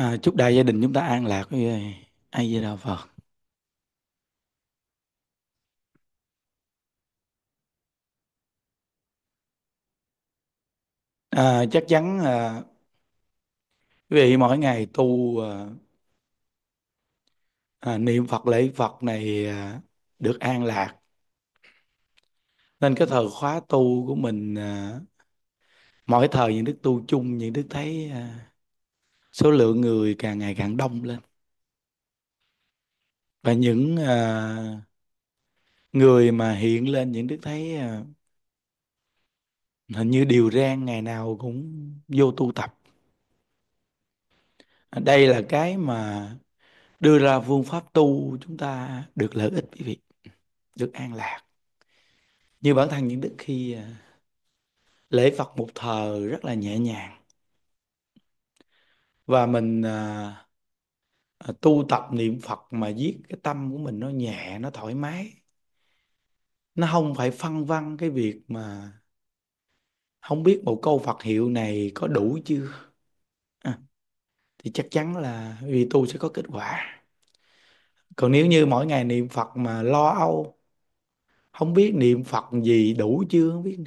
À, chúc đại gia đình chúng ta an lạc với A Di Đà Phật. À, chắc chắn à, quý vị mỗi ngày tu à, à, niệm Phật lễ Phật này à, được an lạc. Nên cái thời khóa tu của mình à, mỗi thời những đức tu chung những đức thấy à, số lượng người càng ngày càng đông lên và những uh, người mà hiện lên những đức thấy uh, à, hình như điều rang ngày nào cũng vô tu tập đây là cái mà đưa ra phương pháp tu chúng ta được lợi ích quý vị được an lạc như bản thân những đức khi à, lễ phật một thờ rất là nhẹ nhàng và mình à, à, tu tập niệm Phật mà giết cái tâm của mình nó nhẹ nó thoải mái nó không phải phân vân cái việc mà không biết một câu Phật hiệu này có đủ chưa à, thì chắc chắn là vì tu sẽ có kết quả còn nếu như mỗi ngày niệm Phật mà lo âu không biết niệm Phật gì đủ chưa không biết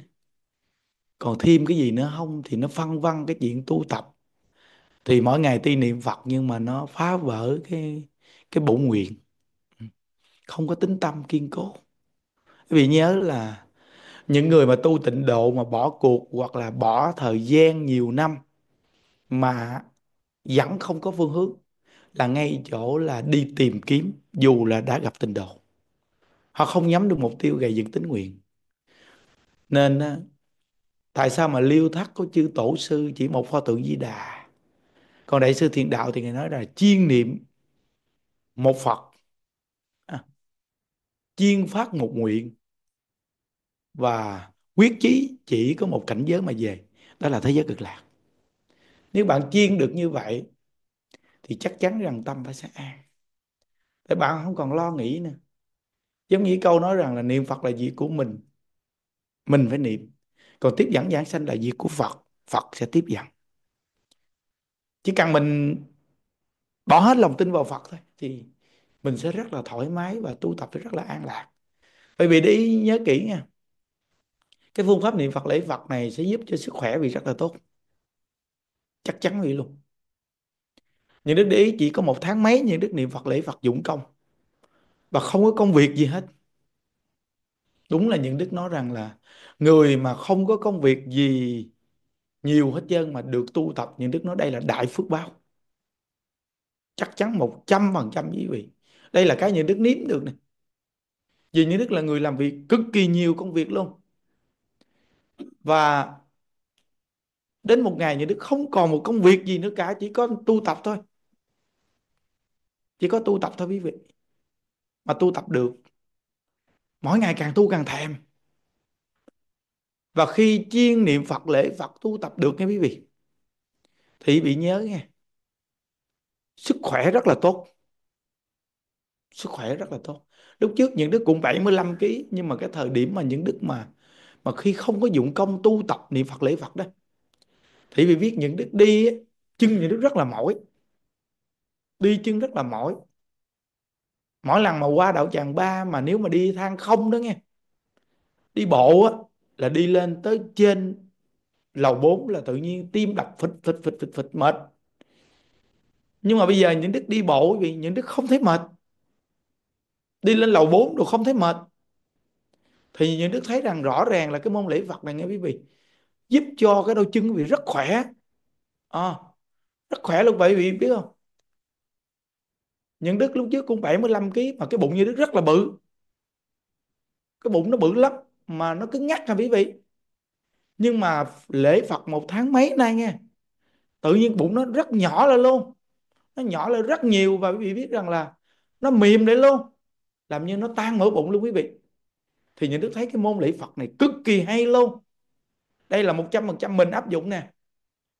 còn thêm cái gì nữa không thì nó phân vân cái chuyện tu tập thì mỗi ngày tuy niệm Phật nhưng mà nó phá vỡ cái cái bổ nguyện ừ. không có tính tâm kiên cố vì nhớ là những người mà tu tịnh độ mà bỏ cuộc hoặc là bỏ thời gian nhiều năm mà vẫn không có phương hướng là ngay chỗ là đi tìm kiếm dù là đã gặp tình độ họ không nhắm được mục tiêu gây dựng tính nguyện nên tại sao mà liêu thắt có chư tổ sư chỉ một pho tượng di đà còn đại sư thiền đạo thì người nói là chiên niệm một phật à, chiên phát một nguyện và quyết chí chỉ có một cảnh giới mà về đó là thế giới cực lạc nếu bạn chiên được như vậy thì chắc chắn rằng tâm phải sẽ an để bạn không còn lo nghĩ nữa giống như câu nói rằng là niệm phật là việc của mình mình phải niệm còn tiếp dẫn giảng sanh là việc của phật phật sẽ tiếp dẫn chỉ cần mình bỏ hết lòng tin vào Phật thôi thì mình sẽ rất là thoải mái và tu tập rất là an lạc bởi vì để nhớ kỹ nha cái phương pháp niệm Phật lễ Phật này sẽ giúp cho sức khỏe vì rất là tốt chắc chắn vậy luôn những đức để ý chỉ có một tháng mấy những đức niệm Phật lễ Phật dũng công và không có công việc gì hết đúng là những đức nói rằng là người mà không có công việc gì nhiều hết trơn mà được tu tập những đức nói đây là đại phước báo chắc chắn một trăm phần trăm quý vị đây là cái những đức nếm được này vì những đức là người làm việc cực kỳ nhiều công việc luôn và đến một ngày những đức không còn một công việc gì nữa cả chỉ có tu tập thôi chỉ có tu tập thôi quý vị mà tu tập được mỗi ngày càng tu càng thèm và khi chiên niệm Phật lễ Phật tu tập được nghe quý vị thì bị nhớ nghe sức khỏe rất là tốt sức khỏe rất là tốt lúc trước những đức cũng 75 kg nhưng mà cái thời điểm mà những đức mà mà khi không có dụng công tu tập niệm Phật lễ Phật đó thì bị viết những đức đi chân những đức rất là mỏi đi chân rất là mỏi mỗi lần mà qua đạo tràng ba mà nếu mà đi thang không đó nghe đi bộ á là đi lên tới trên lầu 4 là tự nhiên tim đập phịch phịch phịch phịch phịch mệt nhưng mà bây giờ những đức đi bộ vì những đức không thấy mệt đi lên lầu 4 rồi không thấy mệt thì những đức thấy rằng rõ ràng là cái môn lễ vật này nghe quý vị giúp cho cái đôi chân quý vị rất khỏe à, rất khỏe luôn vậy quý vị biết không những đức lúc trước cũng 75 kg mà cái bụng như đức rất là bự cái bụng nó bự lắm mà nó cứ nhắc nha quý vị nhưng mà lễ Phật một tháng mấy nay nghe tự nhiên bụng nó rất nhỏ lên luôn nó nhỏ lên rất nhiều và quý vị biết rằng là nó mềm lại luôn làm như nó tan mở bụng luôn quý vị thì những đức thấy cái môn lễ Phật này cực kỳ hay luôn đây là một trăm phần trăm mình áp dụng nè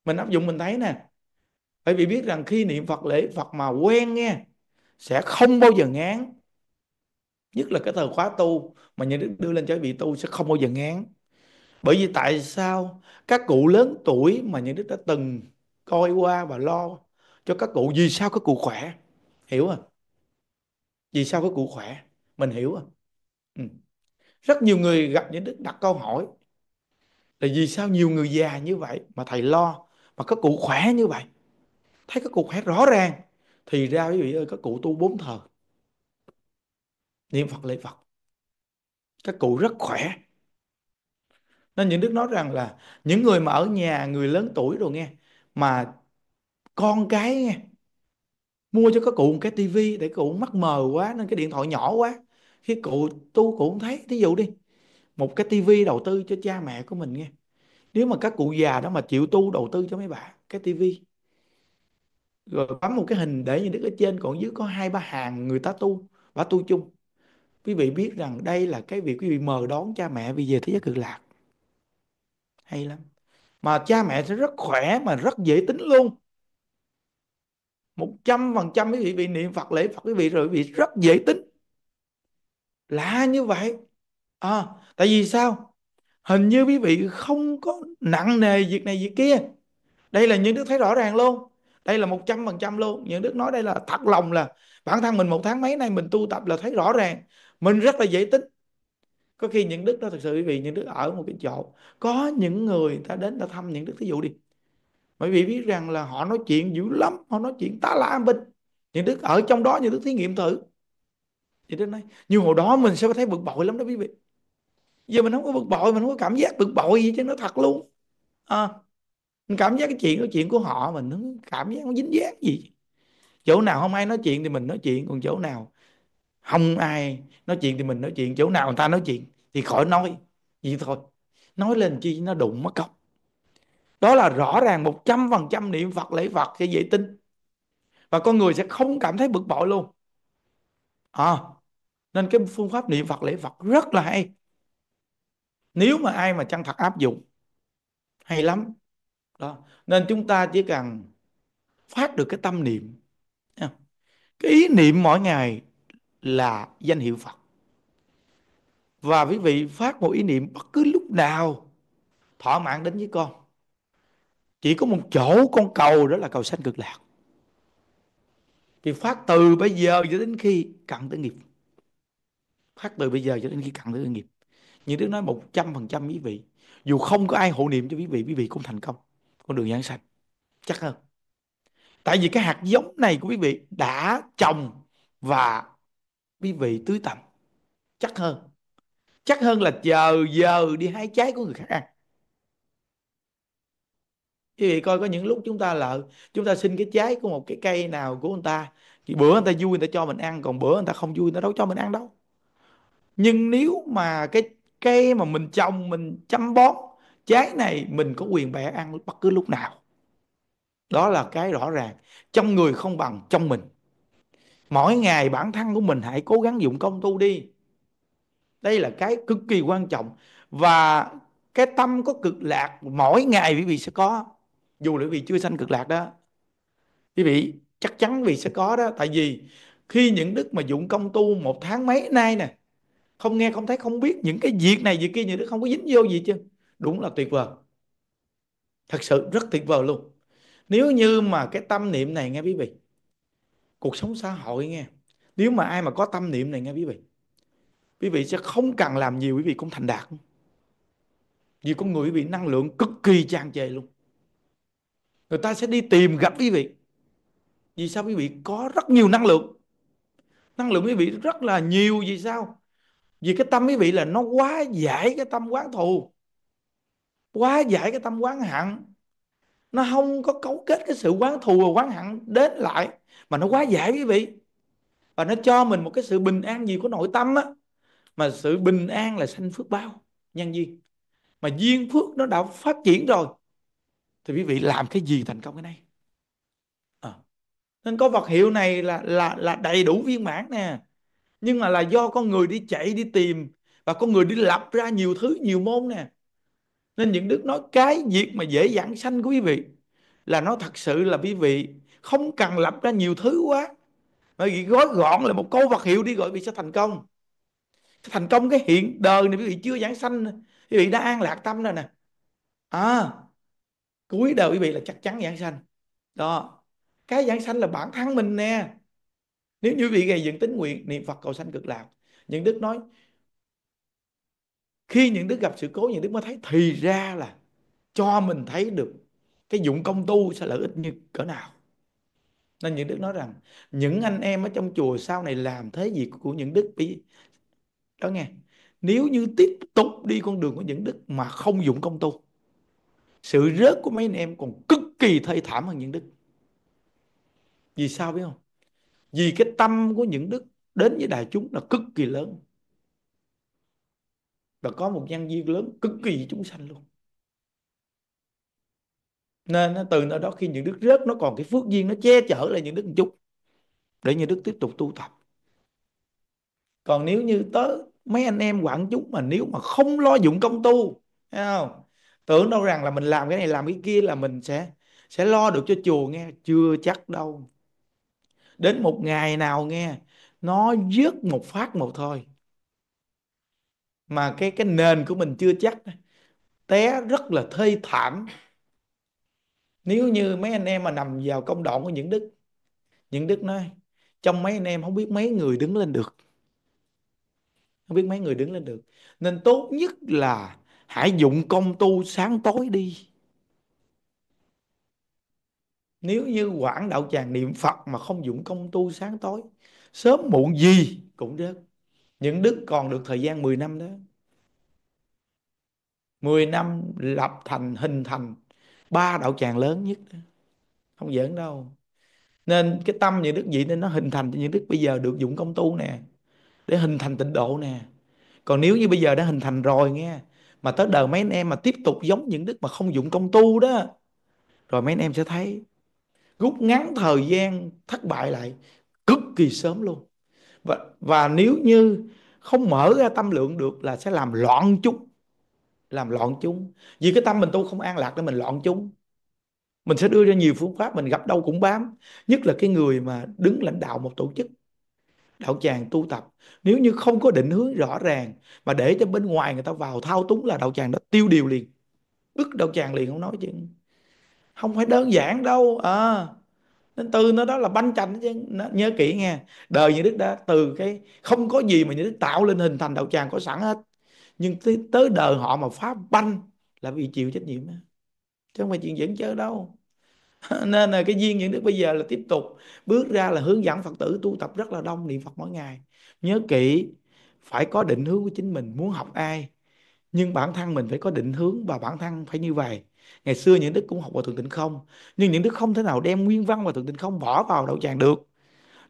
mình áp dụng mình thấy nè bởi vì biết rằng khi niệm Phật lễ Phật mà quen nghe sẽ không bao giờ ngán nhất là cái thời khóa tu mà nhà đức đưa lên cho vị tu sẽ không bao giờ ngán bởi vì tại sao các cụ lớn tuổi mà nhà đức đã từng coi qua và lo cho các cụ vì sao các cụ khỏe hiểu không vì sao các cụ khỏe mình hiểu không ừ. rất nhiều người gặp nhà đức đặt câu hỏi là vì sao nhiều người già như vậy mà thầy lo mà các cụ khỏe như vậy thấy các cụ khỏe rõ ràng thì ra quý vị ơi các cụ tu bốn thời niệm Phật lễ Phật các cụ rất khỏe nên những đức nói rằng là những người mà ở nhà người lớn tuổi rồi nghe mà con cái nghe mua cho các cụ một cái tivi để cụ mắc mờ quá nên cái điện thoại nhỏ quá khi cụ tu cụ cũng thấy thí dụ đi một cái tivi đầu tư cho cha mẹ của mình nghe nếu mà các cụ già đó mà chịu tu đầu tư cho mấy bà cái tivi rồi bấm một cái hình để như đức ở trên còn dưới có hai ba hàng người ta tu bà tu chung quý vị biết rằng đây là cái việc quý vị mờ đón cha mẹ vì về thế giới cực lạc hay lắm mà cha mẹ sẽ rất khỏe mà rất dễ tính luôn một trăm phần trăm quý vị bị niệm Phật lễ Phật quý vị rồi quý vị rất dễ tính lạ như vậy à, tại vì sao hình như quý vị không có nặng nề việc này việc kia đây là những đức thấy rõ ràng luôn đây là một trăm phần trăm luôn những đức nói đây là thật lòng là bản thân mình một tháng mấy nay mình tu tập là thấy rõ ràng mình rất là dễ tính có khi những đức đó thật sự quý vị những đức ở một cái chỗ có những người ta đến ta thăm những đức thí dụ đi bởi vì biết rằng là họ nói chuyện dữ lắm họ nói chuyện tá lạ bình những đức ở trong đó những đức thí nghiệm thử thì đến nay như hồi đó mình sẽ thấy bực bội lắm đó quý vị giờ mình không có bực bội mình không có cảm giác bực bội gì chứ nó thật luôn à, mình cảm giác cái chuyện cái chuyện của họ mình nó cảm giác nó dính dáng gì chỗ nào không ai nói chuyện thì mình nói chuyện còn chỗ nào không ai nói chuyện thì mình nói chuyện chỗ nào người ta nói chuyện thì khỏi nói vậy thôi nói lên chi nó đụng mất công đó là rõ ràng một trăm phần trăm niệm Phật lễ Phật sẽ dễ tin và con người sẽ không cảm thấy bực bội luôn à, nên cái phương pháp niệm Phật lễ Phật rất là hay nếu mà ai mà chân thật áp dụng hay lắm đó nên chúng ta chỉ cần phát được cái tâm niệm cái ý niệm mỗi ngày là danh hiệu Phật. Và quý vị phát một ý niệm bất cứ lúc nào thỏa mãn đến với con. Chỉ có một chỗ con cầu đó là cầu sanh cực lạc. Thì phát từ bây giờ cho đến khi cặn tới nghiệp. Phát từ bây giờ cho đến khi cặn tới nghiệp. Như Đức nói 100% quý vị. Dù không có ai hộ niệm cho quý vị, quý vị cũng thành công. Con đường giảng sanh. Chắc hơn. Tại vì cái hạt giống này của quý vị đã trồng và quý vị tưới tầm chắc hơn chắc hơn là chờ giờ đi hái trái của người khác ăn quý vị coi có những lúc chúng ta lợ chúng ta xin cái trái của một cái cây nào của người ta thì bữa người ta vui người ta cho mình ăn còn bữa người ta không vui người ta đâu cho mình ăn đâu nhưng nếu mà cái cây mà mình trồng mình chăm bón trái này mình có quyền bẻ ăn bất cứ lúc nào đó là cái rõ ràng trong người không bằng trong mình mỗi ngày bản thân của mình hãy cố gắng dụng công tu đi đây là cái cực kỳ quan trọng và cái tâm có cực lạc mỗi ngày quý vị sẽ có dù là quý vị chưa sanh cực lạc đó quý vị chắc chắn vì sẽ có đó tại vì khi những đức mà dụng công tu một tháng mấy nay nè không nghe không thấy không biết những cái việc này việc kia những đức không có dính vô gì chứ đúng là tuyệt vời thật sự rất tuyệt vời luôn nếu như mà cái tâm niệm này nghe quý vị cuộc sống xã hội nghe nếu mà ai mà có tâm niệm này nghe quý vị quý vị sẽ không cần làm nhiều quý vị cũng thành đạt vì con người quý vị năng lượng cực kỳ tràn trề luôn người ta sẽ đi tìm gặp quý vị vì sao quý vị có rất nhiều năng lượng năng lượng quý vị rất là nhiều vì sao vì cái tâm quý vị là nó quá giải cái tâm quán thù quá giải cái tâm quán hận nó không có cấu kết cái sự quán thù và quán hận đến lại mà nó quá dễ quý vị và nó cho mình một cái sự bình an gì của nội tâm á mà sự bình an là sanh phước bao nhân duyên mà duyên phước nó đã phát triển rồi thì quý vị làm cái gì thành công cái này à. nên có vật hiệu này là là là đầy đủ viên mãn nè nhưng mà là do con người đi chạy đi tìm và con người đi lập ra nhiều thứ nhiều môn nè nên những đức nói cái việc mà dễ dàng sanh của quý vị là nó thật sự là quý vị không cần lập ra nhiều thứ quá mà gói gọn là một câu vật hiệu đi gọi vị sẽ thành công thành công cái hiện đời này quý vị chưa giảng sanh quý vị đã an lạc tâm rồi nè à cuối đời quý vị là chắc chắn giảng sanh đó cái giảng sanh là bản thân mình nè nếu như quý vị gây dựng tính nguyện niệm phật cầu sanh cực lạc những đức nói khi những đức gặp sự cố những đức mới thấy thì ra là cho mình thấy được cái dụng công tu sẽ lợi ích như cỡ nào nên những đức nói rằng những anh em ở trong chùa sau này làm thế gì của những đức bị đó nghe nếu như tiếp tục đi con đường của những đức mà không dụng công tu sự rớt của mấy anh em còn cực kỳ thê thảm hơn những đức vì sao biết không vì cái tâm của những đức đến với đại chúng là cực kỳ lớn và có một nhân duyên lớn cực kỳ chúng sanh luôn nên nó từ nơi đó khi những đức rớt nó còn cái phước duyên nó che chở lại những đức một chút để những đức tiếp tục tu tập còn nếu như tới mấy anh em quản chúng mà nếu mà không lo dụng công tu thấy không tưởng đâu rằng là mình làm cái này làm cái kia là mình sẽ sẽ lo được cho chùa nghe chưa chắc đâu đến một ngày nào nghe nó dứt một phát một thôi mà cái cái nền của mình chưa chắc té rất là thê thảm nếu như mấy anh em mà nằm vào công đoạn của những đức những đức nói trong mấy anh em không biết mấy người đứng lên được không biết mấy người đứng lên được nên tốt nhất là hãy dụng công tu sáng tối đi nếu như quảng đạo tràng niệm phật mà không dụng công tu sáng tối sớm muộn gì cũng rớt những đức còn được thời gian 10 năm đó 10 năm lập thành hình thành ba đạo tràng lớn nhất không giỡn đâu nên cái tâm những đức vậy nên nó hình thành những đức bây giờ được dụng công tu nè để hình thành tịnh độ nè còn nếu như bây giờ đã hình thành rồi nghe mà tới đời mấy anh em mà tiếp tục giống những đức mà không dụng công tu đó rồi mấy anh em sẽ thấy rút ngắn thời gian thất bại lại cực kỳ sớm luôn và và nếu như không mở ra tâm lượng được là sẽ làm loạn chúng làm loạn chúng vì cái tâm mình tu không an lạc nên mình loạn chúng mình sẽ đưa ra nhiều phương pháp mình gặp đâu cũng bám nhất là cái người mà đứng lãnh đạo một tổ chức đạo tràng tu tập nếu như không có định hướng rõ ràng mà để cho bên ngoài người ta vào thao túng là đạo tràng đó tiêu điều liền bức đạo tràng liền không nói chứ không phải đơn giản đâu à nên từ nó đó là banh chành chứ nhớ kỹ nghe đời như đức đã từ cái không có gì mà như đức tạo lên hình thành đạo tràng có sẵn hết nhưng tới, tới đời họ mà phá banh là bị chịu trách nhiệm chứ không phải chuyện dẫn chơi đâu nên là cái duyên những đức bây giờ là tiếp tục bước ra là hướng dẫn phật tử tu tập rất là đông niệm phật mỗi ngày nhớ kỹ phải có định hướng của chính mình muốn học ai nhưng bản thân mình phải có định hướng và bản thân phải như vậy ngày xưa những đức cũng học vào thượng tịnh không nhưng những đức không thể nào đem nguyên văn và thượng tịnh không bỏ vào đậu tràng được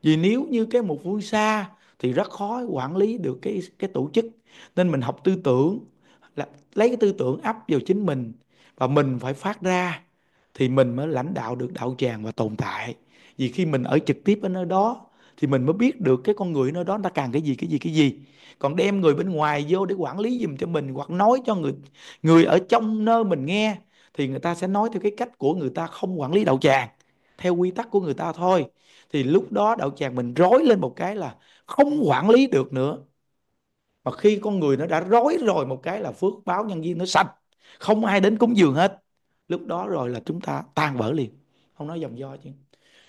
vì nếu như cái một phương xa thì rất khó quản lý được cái cái tổ chức nên mình học tư tưởng là lấy cái tư tưởng áp vào chính mình và mình phải phát ra thì mình mới lãnh đạo được đạo tràng và tồn tại vì khi mình ở trực tiếp ở nơi đó thì mình mới biết được cái con người nơi đó người ta càng cái gì cái gì cái gì còn đem người bên ngoài vô để quản lý giùm cho mình hoặc nói cho người người ở trong nơi mình nghe thì người ta sẽ nói theo cái cách của người ta không quản lý đạo tràng theo quy tắc của người ta thôi thì lúc đó đạo tràng mình rối lên một cái là không quản lý được nữa mà khi con người nó đã rối rồi một cái là phước báo nhân viên nó sạch không ai đến cúng dường hết lúc đó rồi là chúng ta tan vỡ liền không nói dòng do chứ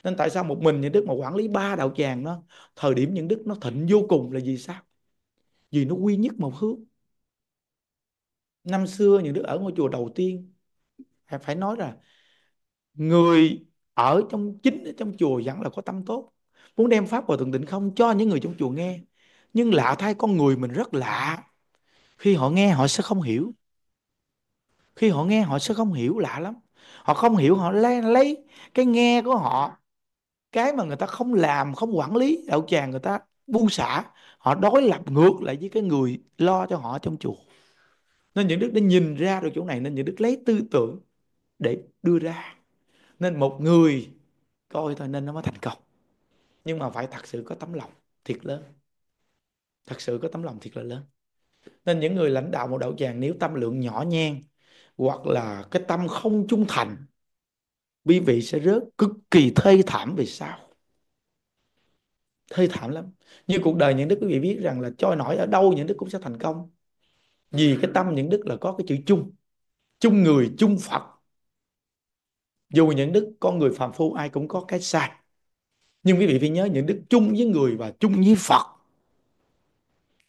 nên tại sao một mình những đức mà quản lý ba đạo tràng nó thời điểm những đức nó thịnh vô cùng là vì sao vì nó quy nhất một hướng năm xưa những đức ở ngôi chùa đầu tiên phải nói là người ở trong chính ở trong chùa vẫn là có tâm tốt muốn đem pháp vào thượng tịnh không cho những người trong chùa nghe nhưng lạ thay con người mình rất lạ khi họ nghe họ sẽ không hiểu khi họ nghe họ sẽ không hiểu lạ lắm họ không hiểu họ lấy, lấy cái nghe của họ cái mà người ta không làm không quản lý đạo tràng người ta buông xả họ đối lập ngược lại với cái người lo cho họ trong chùa nên những đức đã nhìn ra được chỗ này nên những đức lấy tư tưởng để đưa ra nên một người coi thôi nên nó mới thành công nhưng mà phải thật sự có tấm lòng thiệt lớn thật sự có tấm lòng thiệt là lớn nên những người lãnh đạo một đạo tràng nếu tâm lượng nhỏ nhen hoặc là cái tâm không trung thành quý vị sẽ rớt cực kỳ thê thảm vì sao thê thảm lắm như cuộc đời những đức quý vị biết rằng là trôi nổi ở đâu những đức cũng sẽ thành công vì cái tâm những đức là có cái chữ chung chung người chung phật dù những đức con người phàm phu ai cũng có cái sai nhưng quý vị phải nhớ những đức chung với người và chung với phật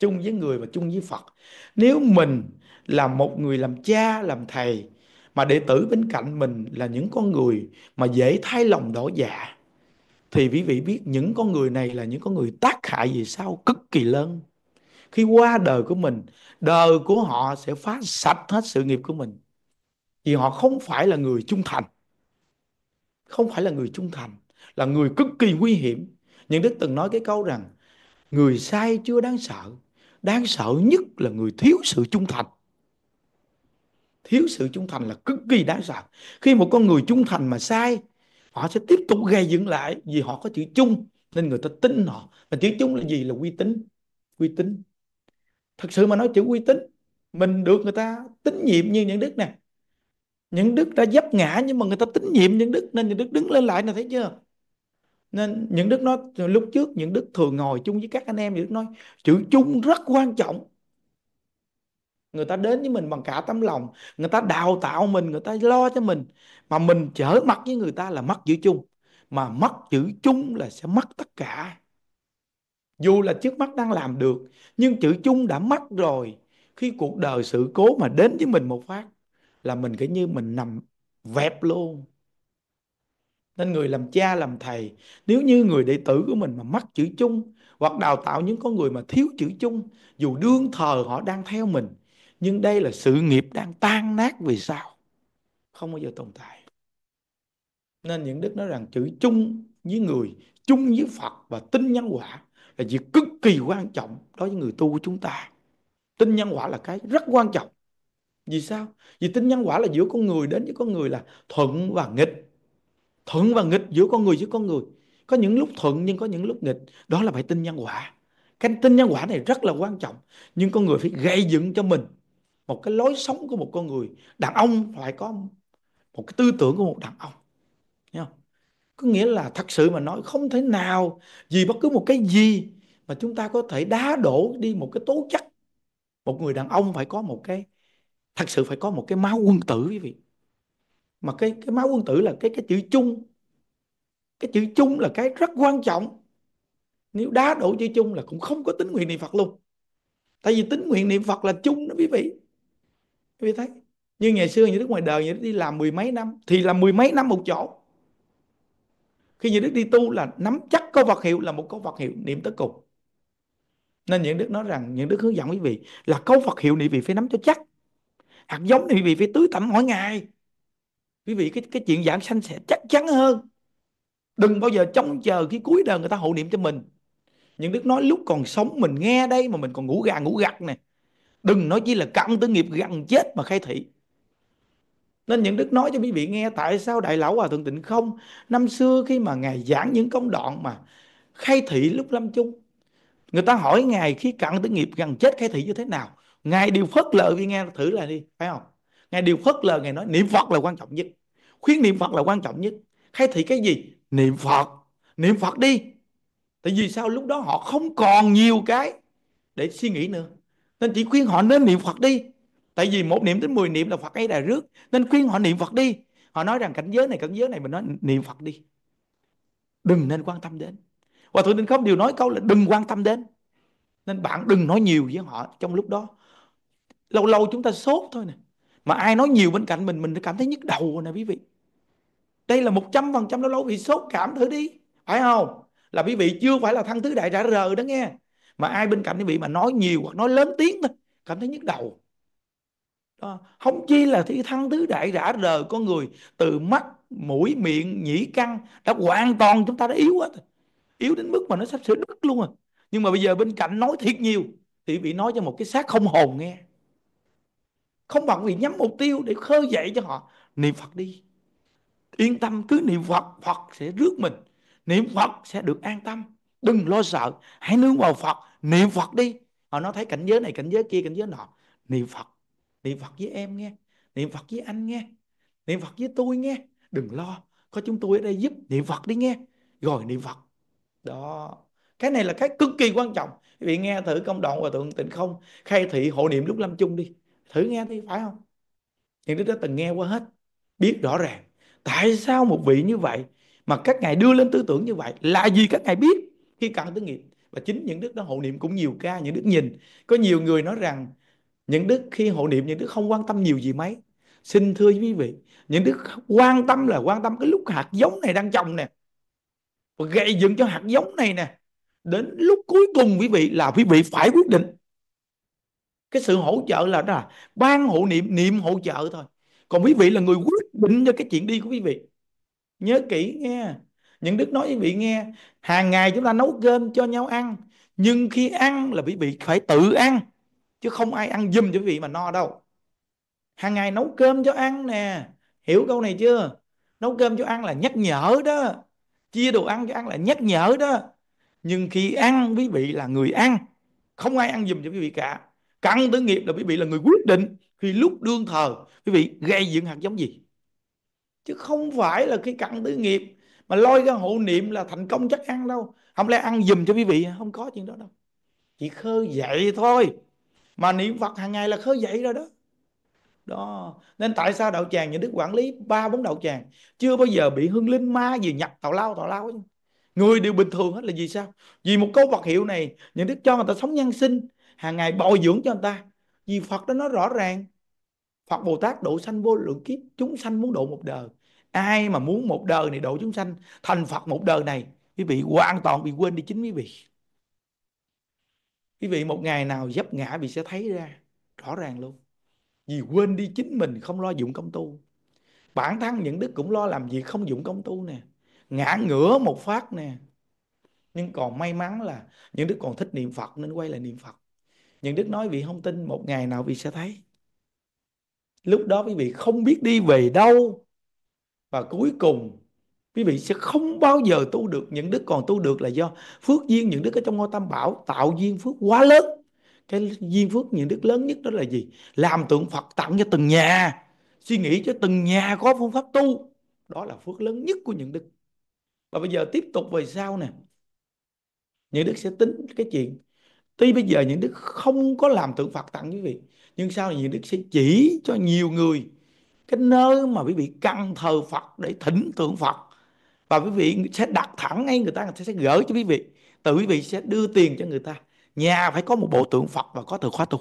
chung với người và chung với phật nếu mình là một người làm cha làm thầy mà đệ tử bên cạnh mình là những con người mà dễ thay lòng đỏ dạ thì quý vị biết những con người này là những con người tác hại gì sau cực kỳ lớn khi qua đời của mình đời của họ sẽ phá sạch hết sự nghiệp của mình vì họ không phải là người trung thành không phải là người trung thành là người cực kỳ nguy hiểm. Nhưng Đức từng nói cái câu rằng người sai chưa đáng sợ, đáng sợ nhất là người thiếu sự trung thành. Thiếu sự trung thành là cực kỳ đáng sợ. Khi một con người trung thành mà sai, họ sẽ tiếp tục gây dựng lại vì họ có chữ chung nên người ta tin họ. Mà chữ chung là gì? Là uy tín. Uy tín. Thật sự mà nói chữ uy tín mình được người ta tín nhiệm như những đức nè những đức đã dấp ngã nhưng mà người ta tín nhiệm những đức nên những đức đứng lên lại nè thấy chưa nên những đức nói lúc trước những đức thường ngồi chung với các anh em những đức nói chữ chung rất quan trọng người ta đến với mình bằng cả tấm lòng người ta đào tạo mình người ta lo cho mình mà mình trở mặt với người ta là mất chữ chung mà mất chữ chung là sẽ mất tất cả dù là trước mắt đang làm được nhưng chữ chung đã mất rồi khi cuộc đời sự cố mà đến với mình một phát là mình cứ như mình nằm vẹp luôn nên người làm cha làm thầy nếu như người đệ tử của mình mà mắc chữ chung hoặc đào tạo những con người mà thiếu chữ chung dù đương thờ họ đang theo mình nhưng đây là sự nghiệp đang tan nát vì sao không bao giờ tồn tại nên những đức nói rằng chữ chung với người chung với phật và tin nhân quả là việc cực kỳ quan trọng đối với người tu của chúng ta tin nhân quả là cái rất quan trọng vì sao vì tin nhân quả là giữa con người đến với con người là thuận và nghịch thuận và nghịch giữa con người với con người có những lúc thuận nhưng có những lúc nghịch đó là phải tin nhân quả cái tin nhân quả này rất là quan trọng nhưng con người phải gây dựng cho mình một cái lối sống của một con người đàn ông phải có một cái tư tưởng của một đàn ông Thấy không? có nghĩa là thật sự mà nói không thể nào vì bất cứ một cái gì mà chúng ta có thể đá đổ đi một cái tố chất một người đàn ông phải có một cái thật sự phải có một cái máu quân tử quý vị mà cái cái máu quân tử là cái cái chữ chung cái chữ chung là cái rất quan trọng nếu đá đổ chữ chung là cũng không có tính nguyện niệm phật luôn tại vì tính nguyện niệm phật là chung đó quý vị quý vị thấy như ngày xưa như đức ngoài đời như đức đi làm mười mấy năm thì làm mười mấy năm một chỗ khi như đức đi tu là nắm chắc câu vật hiệu là một câu vật hiệu niệm tới cùng nên những đức nói rằng những đức hướng dẫn quý vị là câu vật hiệu niệm vị phải nắm cho chắc hạt giống niệm vị phải tưới tẩm mỗi ngày quý vị cái cái chuyện giảng sanh sẽ chắc chắn hơn đừng bao giờ trông chờ cái cuối đời người ta hộ niệm cho mình những đức nói lúc còn sống mình nghe đây mà mình còn ngủ gà ngủ gật nè đừng nói chỉ là cảm tử nghiệp gần chết mà khai thị nên những đức nói cho quý vị nghe tại sao đại lão hòa thượng tịnh không năm xưa khi mà ngài giảng những công đoạn mà khai thị lúc lâm chung người ta hỏi ngài khi cận tử nghiệp gần chết khai thị như thế nào ngài đều phất lợi vì nghe thử là đi phải không ngài điều phớt lờ ngài nói niệm phật là quan trọng nhất khuyến niệm phật là quan trọng nhất khai thị cái gì niệm phật niệm phật đi tại vì sao lúc đó họ không còn nhiều cái để suy nghĩ nữa nên chỉ khuyên họ nên niệm phật đi tại vì một niệm đến 10 niệm là phật ấy đà rước nên khuyên họ niệm phật đi họ nói rằng cảnh giới này cảnh giới này mình nói niệm phật đi đừng nên quan tâm đến và thượng tinh không đều nói câu là đừng quan tâm đến nên bạn đừng nói nhiều với họ trong lúc đó lâu lâu chúng ta sốt thôi nè mà ai nói nhiều bên cạnh mình mình cảm thấy nhức đầu rồi nè quý vị đây là một trăm phần trăm nó lâu bị sốt cảm thử đi phải không là quý vị chưa phải là thăng tứ đại trả rờ đó nghe mà ai bên cạnh quý vị mà nói nhiều hoặc nói lớn tiếng thôi cảm thấy nhức đầu đó. không chi là thi thăng tứ đại rã rờ con người từ mắt mũi miệng nhĩ căn đã hoàn toàn chúng ta đã yếu hết yếu đến mức mà nó sắp sửa đứt luôn rồi nhưng mà bây giờ bên cạnh nói thiệt nhiều thì bị nói cho một cái xác không hồn nghe không bằng vì nhắm mục tiêu để khơi dậy cho họ niệm phật đi yên tâm cứ niệm phật phật sẽ rước mình niệm phật sẽ được an tâm đừng lo sợ hãy nương vào phật niệm phật đi họ nói thấy cảnh giới này cảnh giới kia cảnh giới nọ niệm phật niệm phật với em nghe niệm phật với anh nghe niệm phật với tôi nghe đừng lo có chúng tôi ở đây giúp niệm phật đi nghe rồi niệm phật đó cái này là cái cực kỳ quan trọng quý vị nghe thử công đoạn hòa thượng tịnh không khai thị hộ niệm lúc lâm chung đi thử nghe đi phải không những đứa đã từng nghe qua hết biết rõ ràng tại sao một vị như vậy mà các ngài đưa lên tư tưởng như vậy là gì các ngài biết khi cần tới nghiệp và chính những đức đó hộ niệm cũng nhiều ca những đức nhìn có nhiều người nói rằng những đức khi hộ niệm những đức không quan tâm nhiều gì mấy xin thưa quý vị những đức quan tâm là quan tâm cái lúc hạt giống này đang trồng nè và gây dựng cho hạt giống này nè đến lúc cuối cùng quý vị là quý vị phải quyết định cái sự hỗ trợ là đó là ban hộ niệm niệm hỗ trợ thôi còn quý vị là người quyết định cho cái chuyện đi của quý vị nhớ kỹ nghe những đức nói quý vị nghe hàng ngày chúng ta nấu cơm cho nhau ăn nhưng khi ăn là quý vị phải tự ăn chứ không ai ăn giùm cho quý vị mà no đâu hàng ngày nấu cơm cho ăn nè hiểu câu này chưa nấu cơm cho ăn là nhắc nhở đó chia đồ ăn cho ăn là nhắc nhở đó nhưng khi ăn quý vị là người ăn không ai ăn giùm cho quý vị cả căn tử nghiệp là quý vị là người quyết định khi lúc đương thờ quý vị gây dựng hạt giống gì chứ không phải là cái căn tử nghiệp mà lôi ra hộ niệm là thành công chắc ăn đâu không lẽ ăn dùm cho quý vị không có chuyện đó đâu chỉ khơi dậy thôi mà niệm phật hàng ngày là khơi dậy rồi đó đó nên tại sao đạo tràng những đức quản lý ba bốn đạo tràng chưa bao giờ bị hương linh ma gì nhập tào lao tào lao người đều bình thường hết là vì sao vì một câu vật hiệu này những đức cho người ta sống nhân sinh hàng ngày bồi dưỡng cho người ta vì Phật đó nó rõ ràng Phật Bồ Tát độ sanh vô lượng kiếp chúng sanh muốn độ một đời ai mà muốn một đời này độ chúng sanh thành Phật một đời này quý vị hoàn toàn bị quên đi chính quý vị quý vị một ngày nào dấp ngã vị sẽ thấy ra rõ ràng luôn vì quên đi chính mình không lo dụng công tu bản thân những đức cũng lo làm việc không dụng công tu nè ngã ngửa một phát nè nhưng còn may mắn là những đức còn thích niệm phật nên quay lại niệm phật nhưng đức nói vị không tin một ngày nào vị sẽ thấy lúc đó quý vị không biết đi về đâu và cuối cùng quý vị sẽ không bao giờ tu được những đức còn tu được là do phước duyên những đức ở trong ngôi tam bảo tạo duyên phước quá lớn cái duyên phước những đức lớn nhất đó là gì làm tượng phật tặng cho từng nhà suy nghĩ cho từng nhà có phương pháp tu đó là phước lớn nhất của những đức và bây giờ tiếp tục về sau nè những đức sẽ tính cái chuyện Tuy bây giờ những đức không có làm tượng Phật tặng quý vị, nhưng sau này những đức sẽ chỉ cho nhiều người cái nơi mà quý vị căn thờ Phật để thỉnh tượng Phật và quý vị sẽ đặt thẳng ngay người ta người ta sẽ gửi cho quý vị từ quý vị sẽ đưa tiền cho người ta nhà phải có một bộ tượng Phật và có từ khóa tu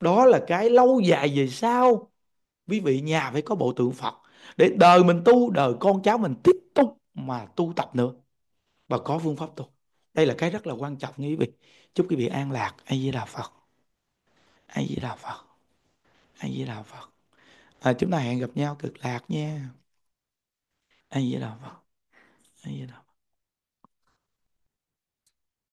đó là cái lâu dài về sau quý vị nhà phải có bộ tượng Phật để đời mình tu đời con cháu mình tiếp tục mà tu tập nữa và có phương pháp tu đây là cái rất là quan trọng nha quý vị chúc quý vị an lạc a di đà phật a di đà phật a di đà phật à, chúng ta hẹn gặp nhau cực lạc nha a di đà phật a di đà phật